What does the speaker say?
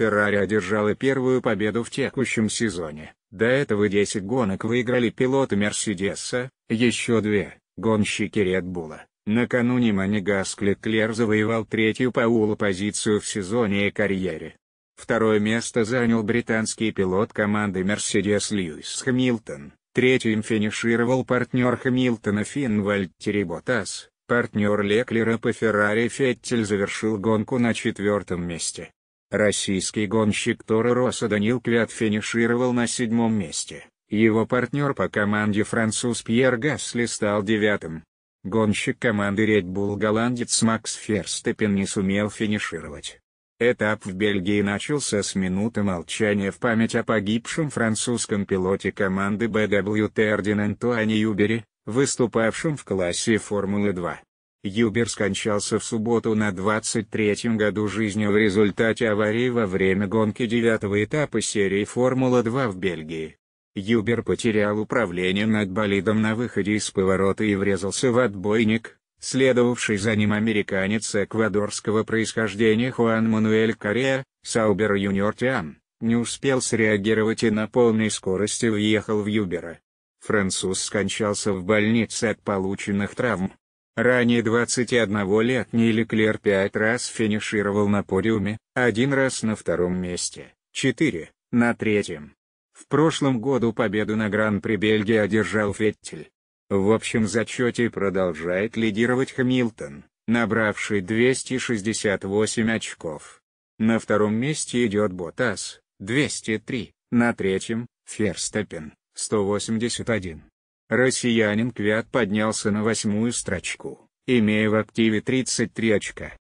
Феррари одержала первую победу в текущем сезоне. До этого 10 гонок выиграли пилоты Мерседеса, еще две – гонщики Редбула. Накануне Манигас Клеклер завоевал третью Паула позицию в сезоне и карьере. Второе место занял британский пилот команды Мерседес Льюис Хэмилтон. Третьим финишировал партнер Хэмилтона Финн Вальтери Ботас. Партнер Леклера по Феррари Феттель завершил гонку на четвертом месте. Российский гонщик Тора Роса Данил Квят финишировал на седьмом месте. Его партнер по команде француз Пьер Гасли стал девятым. Гонщик команды Red Bull голландец Макс Ферстепен не сумел финишировать. Этап в Бельгии начался с минуты молчания в память о погибшем французском пилоте команды BWT Эрдин Антуане Юбери, выступавшем в классе Формулы-2. Юбер скончался в субботу на 23-м году жизни в результате аварии во время гонки девятого этапа серии «Формула-2» в Бельгии. Юбер потерял управление над болидом на выходе из поворота и врезался в отбойник, следовавший за ним американец эквадорского происхождения Хуан Мануэль Корея, Саубер Юниор Тиан, не успел среагировать и на полной скорости въехал в Юбера. Француз скончался в больнице от полученных травм. Ранее 21-летний Леклер пять раз финишировал на подиуме, один раз на втором месте, четыре – на третьем. В прошлом году победу на Гран-при Бельгии одержал Феттель. В общем зачете продолжает лидировать Хамилтон, набравший 268 очков. На втором месте идет Ботас, 203, на третьем – Ферстеппен, 181 россиянин Квят поднялся на восьмую строчку, имея в активе 33 очка.